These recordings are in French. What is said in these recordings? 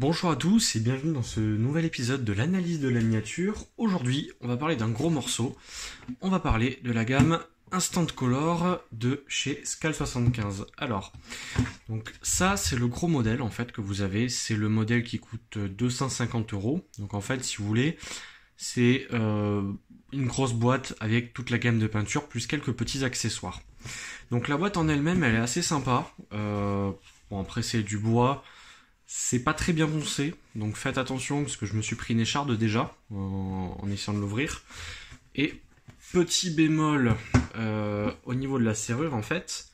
Bonjour à tous et bienvenue dans ce nouvel épisode de l'analyse de la miniature. Aujourd'hui, on va parler d'un gros morceau. On va parler de la gamme Instant Color de chez Scal75. Alors, donc ça, c'est le gros modèle en fait que vous avez. C'est le modèle qui coûte 250 euros. Donc en fait, si vous voulez, c'est euh, une grosse boîte avec toute la gamme de peinture plus quelques petits accessoires. Donc la boîte en elle-même, elle est assez sympa. Euh, bon, après, c'est du bois. C'est pas très bien poncé, donc faites attention parce que je me suis pris une écharde déjà en, essayant de l'ouvrir. Et petit bémol euh, au niveau de la serrure en fait,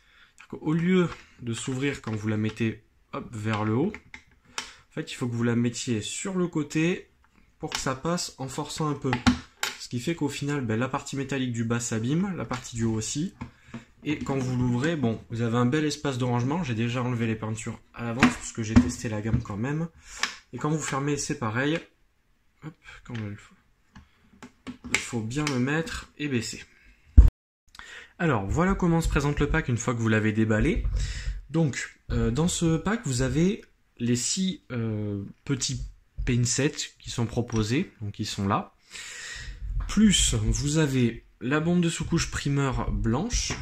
au lieu de s'ouvrir quand vous la mettez vers le haut, en fait il faut que vous la mettiez sur le côté pour que ça passe en forçant un peu. Ce qui fait qu'au final, ben, la partie métallique du bas s'abîme, la partie du haut aussi. Et quand vous l'ouvrez, bon, vous avez un bel espace de rangement. J'ai déjà enlevé les peintures à l'avance parce que j'ai testé la gamme quand même. Et quand vous fermez, c'est pareil. il faut bien le mettre et baisser. Alors voilà comment se présente le pack une fois que vous l'avez déballé. Donc euh, dans ce pack vous avez les six euh, petits pincettes qui sont proposés, donc ils sont là. Plus vous avez la bombe de sous-couche primeur blanche,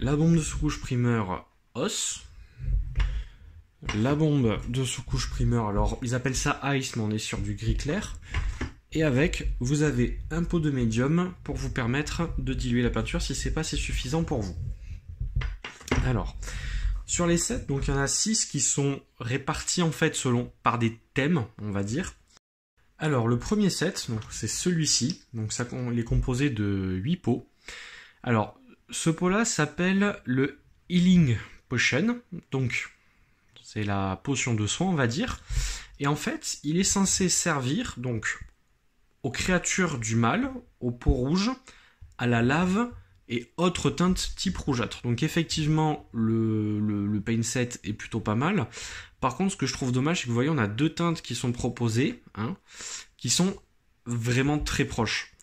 la bombe de sous-couche primeur os. La bombe de sous-couche primeur, alors ils appellent ça ice, mais on est sur du gris clair. Et avec, vous avez un pot de médium pour vous permettre de diluer la peinture si c'est pas assez suffisant pour vous. Alors, sur les sets, donc il y en a 6 qui sont répartis en fait selon par des thèmes, on va dire. Alors le premier set, c'est celui-ci, donc ça, il est composé de 8 pots. Alors ce pot-là s'appelle le Healing Potion, donc c'est la potion de soin, on va dire. Et en fait, il est censé servir donc aux créatures du mal, aux peaux rouges, à la lave et autres teintes type rougeâtre. Donc effectivement, le, pain set est plutôt pas mal. Par contre, ce que je trouve dommage, c'est que vous voyez, on a deux teintes qui sont proposées, hein, qui sont vraiment très proches,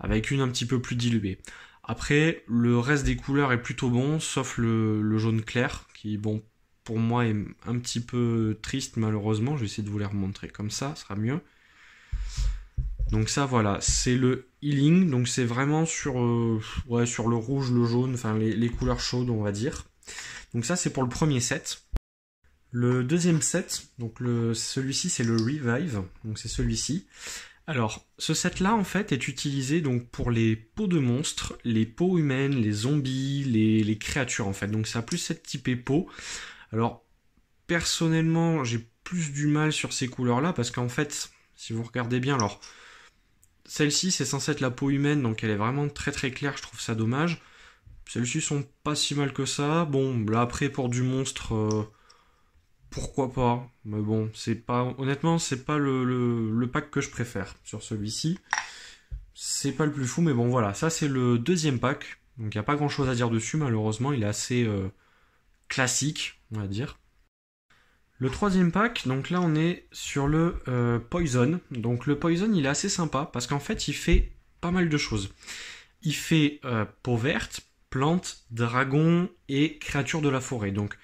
avec une un petit peu plus diluée. Après, le reste des couleurs est plutôt bon, sauf le, jaune clair, qui, bon, pour moi est un petit peu triste malheureusement. Je vais essayer de vous les remontrer comme ça, ce sera mieux. Donc ça voilà, c'est le healing, donc c'est vraiment sur, euh, ouais, sur le rouge, le jaune, enfin les, les, couleurs chaudes on va dire. Donc ça c'est pour le premier set. Le deuxième set, donc celui-ci c'est le revive, donc c'est celui-ci. Alors, ce set-là, en fait, est utilisé donc pour les peaux de monstres, les peaux humaines, les zombies, les, créatures, en fait. Donc, ça a plus cette typé peau. Alors, personnellement, j'ai plus du mal sur ces couleurs-là, parce qu'en fait, si vous regardez bien, alors, celle-ci, c'est censé être la peau humaine, donc elle est vraiment très très claire, je trouve ça dommage. Celles-ci sont pas si mal que ça. Bon, là, après, pour du monstre... Euh, pourquoi pas. Mais bon, c'est pas honnêtement, c'est pas le, pack que je préfère sur celui-ci. C'est pas le plus fou, mais bon voilà, ça c'est le deuxième pack. Donc il n'y a pas grand chose à dire dessus, malheureusement, il est assez euh, classique, on va dire. Le troisième pack, donc là on est sur le euh, Poison. Donc le Poison il est assez sympa parce qu'en fait il fait pas mal de choses. Il fait euh, peau verte, plante, dragon et créature de la forêt. Donc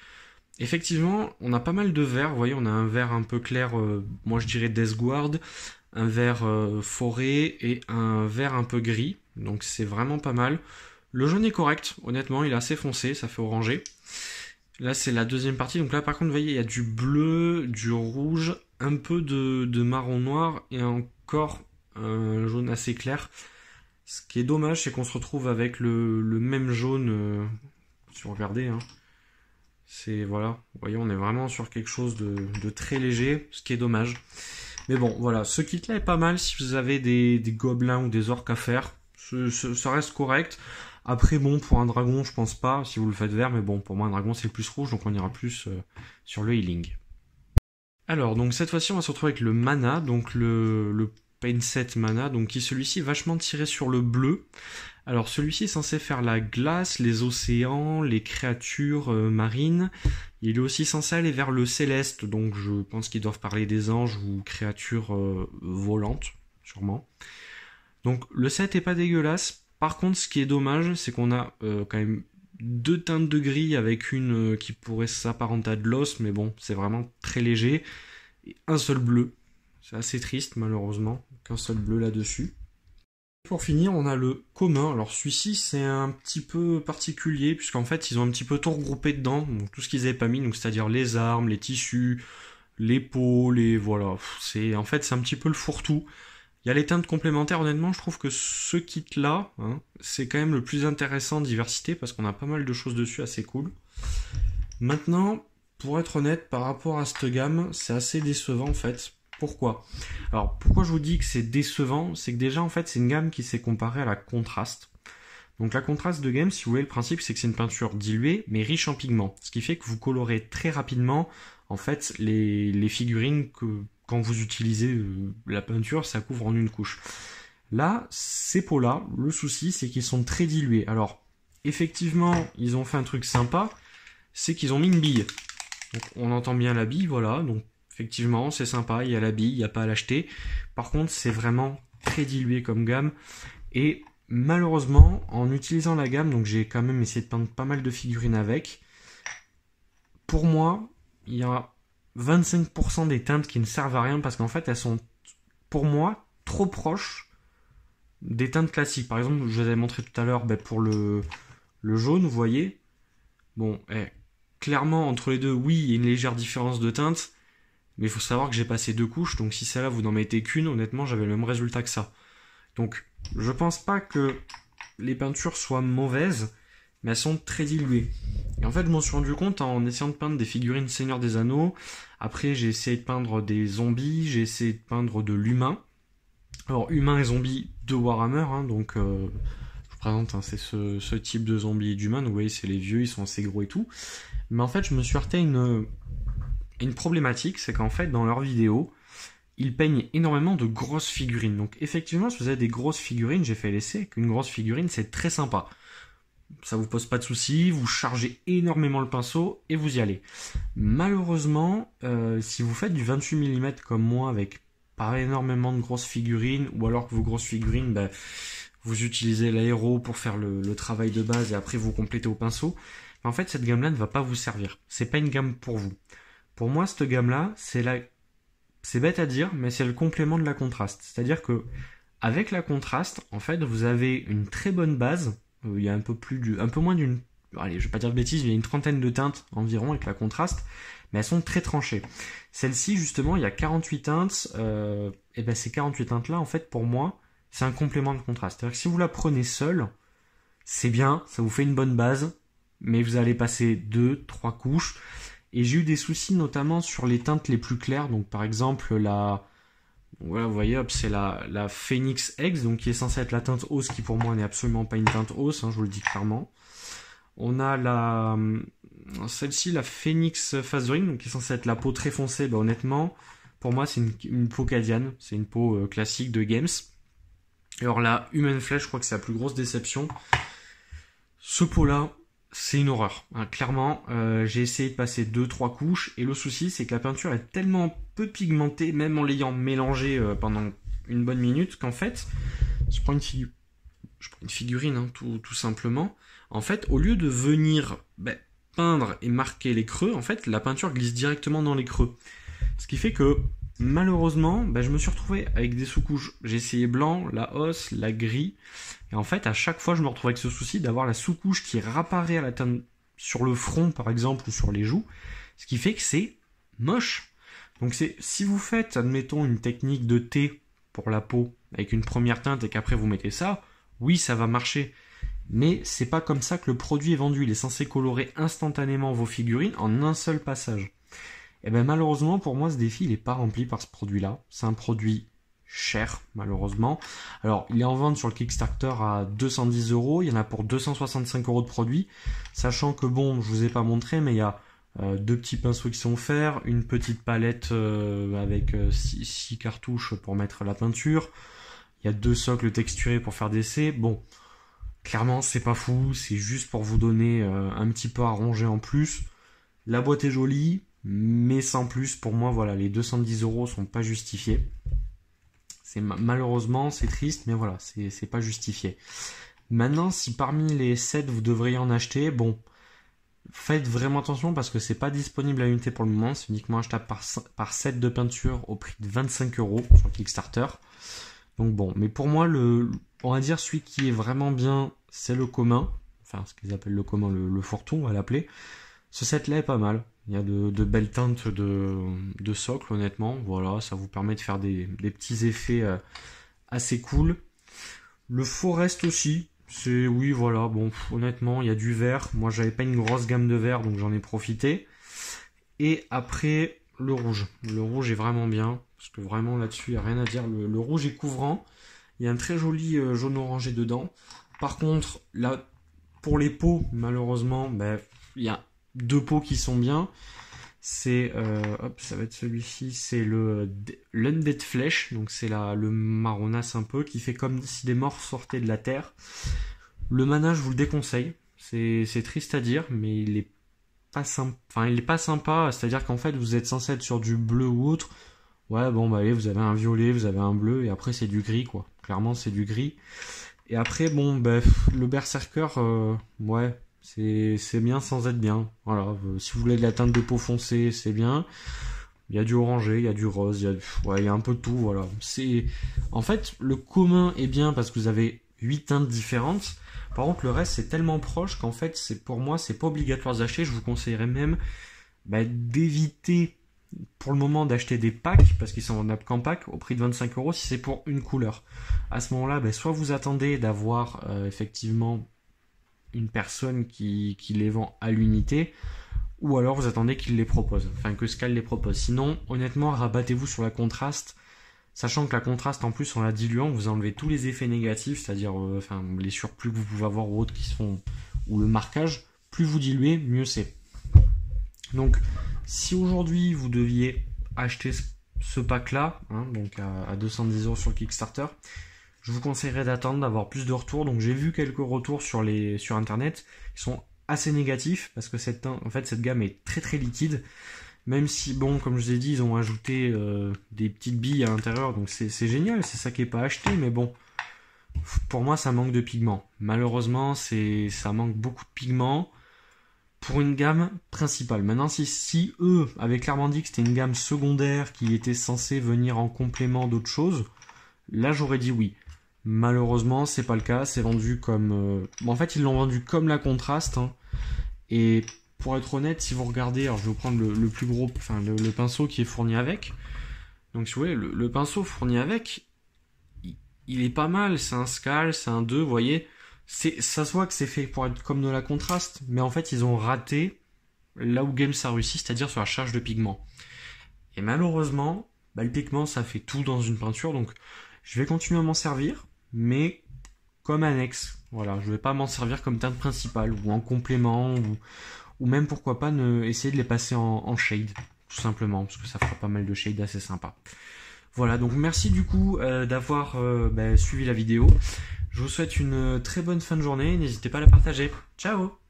Effectivement, on a pas mal de verts. Vous voyez, on a un vert un peu clair, euh, moi je dirais Death un vert euh, forêt et un vert un peu gris. Donc c'est vraiment pas mal. Le jaune est correct, honnêtement, il est assez foncé, ça fait orangé. Là, c'est la deuxième partie. Donc là, par contre, vous voyez, il y a du bleu, du rouge, un peu de, marron noir et encore un jaune assez clair. Ce qui est dommage, c'est qu'on se retrouve avec le, même jaune. Euh, si vous regardez, hein, c'est voilà, vous voyez, on est vraiment sur quelque chose de, très léger, ce qui est dommage. Mais bon, voilà, ce kit là est pas mal si vous avez des, des gobelins ou des orques à faire. Ce, ça reste correct. Après, bon, pour un dragon, je pense pas, si vous le faites vert, mais bon, pour moi, un dragon, c'est le plus rouge, donc on ira plus euh, sur le healing. Alors, donc cette fois-ci, on va se retrouver avec le mana, donc le, le une 7 mana, donc qui celui-ci vachement tiré sur le bleu. Alors celui-ci est censé faire la glace, les océans, les créatures euh, marines. Il est aussi censé aller vers le céleste, donc je pense qu'ils doivent parler des anges ou créatures euh, volantes, sûrement. Donc le 7 est pas dégueulasse. Par contre, ce qui est dommage, c'est qu'on a euh, quand même deux teintes de gris avec une qui pourrait s'apparenter à de l'os, mais bon, c'est vraiment très léger. Et un seul bleu, c'est assez triste, malheureusement. Qu'un seul bleu là-dessus. Pour finir, on a le commun. Alors celui-ci, c'est un petit peu particulier, puisqu'en fait, ils ont un petit peu tout regroupé dedans, donc tout ce qu'ils n'avaient pas mis, donc c'est-à-dire les armes, les tissus, les peaux, les... voilà. C'est En fait, c'est un petit peu le fourre-tout. Il y a les teintes complémentaires, honnêtement, je trouve que ce kit-là, hein, c'est quand même le plus intéressant en diversité, parce qu'on a pas mal de choses dessus assez cool. Maintenant, pour être honnête, par rapport à cette gamme, c'est assez décevant en fait, pourquoi Alors pourquoi je vous dis que c'est décevant C'est que déjà en fait c'est une gamme qui s'est comparée à la contraste. Donc la contraste de gamme, si vous voulez, le principe c'est que c'est une peinture diluée mais riche en pigments, ce qui fait que vous colorez très rapidement en fait les, figurines que quand vous utilisez euh, la peinture, ça couvre en une couche. Là, ces pots-là, le souci c'est qu'ils sont très dilués. Alors effectivement, ils ont fait un truc sympa, c'est qu'ils ont mis une bille. Donc, on entend bien la bille, voilà. Donc Effectivement, c'est sympa, il y a la bille, il n'y a pas à l'acheter. Par contre, c'est vraiment très dilué comme gamme. Et malheureusement, en utilisant la gamme, donc j'ai quand même essayé de peindre pas mal de figurines avec. Pour moi, il y a 25% des teintes qui ne servent à rien parce qu'en fait, elles sont, pour moi, trop proches des teintes classiques. Par exemple, je vous avais montré tout à l'heure ben, pour le, le, jaune, vous voyez. Bon, eh, clairement, entre les deux, oui, il y a une légère différence de teinte. Mais il faut savoir que j'ai passé deux couches, donc si celle-là vous n'en mettez qu'une, honnêtement j'avais le même résultat que ça. Donc je pense pas que les peintures soient mauvaises, mais elles sont très diluées. Et en fait, je m'en suis rendu compte en essayant de peindre des figurines Seigneur des Anneaux. Après, j'ai essayé de peindre des zombies, j'ai essayé de peindre de l'humain. Alors, humain et zombie de Warhammer, hein, donc euh, je vous présente, hein, c'est ce, type de zombie et d'humain. Vous voyez, c'est les vieux, ils sont assez gros et tout. Mais en fait, je me suis arrêté. une une problématique, c'est qu'en fait, dans leurs vidéos, ils peignent énormément de grosses figurines. Donc effectivement, si vous avez des grosses figurines, j'ai fait l'essai, qu'une grosse figurine, c'est très sympa. Ça vous pose pas de soucis, vous chargez énormément le pinceau et vous y allez. Malheureusement, euh, si vous faites du 28 mm comme moi avec pas énormément de grosses figurines, ou alors que vos grosses figurines, ben, vous utilisez l'aéro pour faire le, le, travail de base et après vous complétez au pinceau, ben, en fait cette gamme-là ne va pas vous servir. C'est pas une gamme pour vous. Pour moi, cette gamme-là, c'est la... C'est bête à dire, mais c'est le complément de la contraste. C'est-à-dire que, avec la contraste, en fait, vous avez une très bonne base. Euh, il y a un peu plus du, peu moins d'une, allez, je vais pas dire de bêtises, il y a une trentaine de teintes environ avec la contraste, mais elles sont très tranchées. Celle-ci, justement, il y a 48 teintes, euh, et ben, ces 48 teintes-là, en fait, pour moi, c'est un complément de contraste. C'est-à-dire que si vous la prenez seule, c'est bien, ça vous fait une bonne base, mais vous allez passer deux, trois couches, et j'ai eu des soucis notamment sur les teintes les plus claires. Donc par exemple la... Voilà, vous voyez, c'est la, Phoenix X, donc qui est censée être la teinte hausse, qui pour moi n'est absolument pas une teinte hausse, hein, je vous le dis clairement. On a la hum, celle-ci, la Phoenix Phasering, donc qui est censée être la peau très foncée. Bah, honnêtement, pour moi, c'est une, peau cadiane, c'est une peau euh, classique de Games. alors la Human Flesh, je crois que c'est la plus grosse déception. Ce pot-là, c'est une horreur. Hein, clairement, euh, j'ai essayé de passer deux trois couches et le souci c'est que la peinture est tellement peu pigmentée, même en l'ayant mélangée euh, pendant une bonne minute, qu'en fait, je prends une, figurine, hein, tout, simplement. En fait, au lieu de venir ben, peindre et marquer les creux, en fait, la peinture glisse directement dans les creux. Ce qui fait que malheureusement, bah, je me suis retrouvé avec des sous-couches. J'ai essayé blanc, la hausse, la gris. Et en fait, à chaque fois, je me retrouve avec ce souci d'avoir la sous-couche qui rapparaît à la teinte sur le front, par exemple, ou sur les joues. Ce qui fait que c'est moche. Donc c'est, si vous faites, admettons, une technique de thé pour la peau, avec une première teinte et qu'après vous mettez ça, oui, ça va marcher. Mais c'est pas comme ça que le produit est vendu. Il est censé colorer instantanément vos figurines en un seul passage. Et eh bien malheureusement pour moi ce défi il n'est pas rempli par ce produit-là. C'est un produit cher malheureusement. Alors il est en vente sur le Kickstarter à 210 euros, il y en a pour 265 euros de produit, sachant que bon je vous ai pas montré mais il y a euh, deux petits pinceaux qui sont offerts, une petite palette euh, avec euh, six cartouches pour mettre la peinture, il y a deux socles texturés pour faire des essais. Bon, clairement c'est pas fou, c'est juste pour vous donner un petit peu à ronger en plus. La boîte est jolie, mais sans plus, pour moi, voilà, les 210 euros sont pas justifiés. C'est malheureusement, c'est triste, mais voilà, c'est pas justifié. Maintenant, si parmi les 7 vous devriez en acheter, bon, faites vraiment attention parce que c'est pas disponible à l'unité pour le moment. C'est uniquement achetable par, par 7 de peinture au prix de 25 euros sur Kickstarter. Donc bon, mais pour moi, le, on va dire celui qui est vraiment bien, c'est le commun. Enfin, ce qu'ils appellent le commun, le, le fourre-tout, on va l'appeler. Ce set là est pas mal. Il y a de, belles teintes de, socle, honnêtement. Voilà, ça vous permet de faire des, petits effets euh, assez cool. Le forest aussi, c'est oui, voilà. Bon, honnêtement, il y a du vert. Moi, j'avais pas une grosse gamme de vert, donc j'en ai profité. Et après, le rouge. Le rouge est vraiment bien, parce que vraiment là-dessus, il n'y a rien à dire. Le, rouge est couvrant. Il y a un très joli euh, jaune orangé dedans. Par contre, là, pour les peaux, malheureusement, ben, il y a deux pots qui sont bien. C'est, euh, hop, ça va être celui-ci, c'est le euh, l'Undead Flesh, donc c'est la, le marronasse un peu, qui fait comme si des morts sortaient de la terre. Le mana, je vous le déconseille, c'est, c'est triste à dire, mais il est pas sympa, enfin il est pas sympa, c'est-à-dire qu'en fait vous êtes censé être sur du bleu ou autre, ouais bon bah allez vous avez un violet, vous avez un bleu, et après c'est du gris quoi, clairement c'est du gris. Et après bon bah, le berserker, euh, ouais c'est bien sans être bien. Voilà. Euh, si vous voulez de la teinte de peau foncée, c'est bien. Il y a du orangé, il y a du rose, il y a, il y a un peu de tout. Voilà. C'est en fait le commun est bien parce que vous avez huit teintes différentes. Par contre, le reste c'est tellement proche qu'en fait, c'est pour moi, c'est pas obligatoire d'acheter. Je vous conseillerais même bah, d'éviter pour le moment d'acheter des packs parce qu'ils sont en qu'en pack au prix de 25 euros si c'est pour une couleur. À ce moment-là, ben soit vous attendez d'avoir euh, effectivement une personne qui, les vend à l'unité, ou alors vous attendez qu'il les propose, enfin que Scal les propose. Sinon, honnêtement, rabattez-vous sur la contraste, sachant que la contraste, en plus, en la diluant, vous enlevez tous les effets négatifs, c'est-à-dire euh, les surplus que vous pouvez avoir ou autres qui sont, ou le marquage. Plus vous diluez, mieux c'est. Donc, si aujourd'hui vous deviez acheter ce pack-là, hein, donc à, à 210 euros sur Kickstarter, je vous conseillerais d'attendre d'avoir plus de retours. Donc j'ai vu quelques retours sur les sur internet qui sont assez négatifs parce que cette en fait cette gamme est très très liquide. Même si bon, comme je vous ai dit, ils ont ajouté euh, des petites billes à l'intérieur, donc c'est génial. C'est ça qui n'est pas acheté, mais bon, pour moi ça manque de pigments. Malheureusement, c'est ça manque beaucoup de pigments pour une gamme principale. Maintenant, si, si eux avaient clairement dit que c'était une gamme secondaire qui était censée venir en complément d'autres choses, là j'aurais dit oui. Malheureusement, c'est pas le cas. C'est vendu comme. Euh, en fait, ils l'ont vendu comme la contraste. Hein. Et pour être honnête, si vous regardez, alors je vais vous prendre le, plus gros, enfin le, pinceau qui est fourni avec. Donc si vous voyez, le, pinceau fourni avec, il, est pas mal. C'est un scal, c'est un 2, vous voyez. C'est, ça se voit que c'est fait pour être comme de la contraste, mais en fait ils ont raté là où Games a réussi, c'est-à-dire sur la charge de pigment. Et malheureusement, bah, le pigment ça fait tout dans une peinture, donc je vais continuer à m'en servir mais comme annexe. Voilà, je ne vais pas m'en servir comme teinte principale ou en complément ou, ou même pourquoi pas ne, essayer de les passer en, shade tout simplement parce que ça fera pas mal de shade assez sympa. Voilà, donc merci du coup euh, d'avoir euh, bah, suivi la vidéo. Je vous souhaite une euh, très bonne fin de journée. N'hésitez pas à la partager. Ciao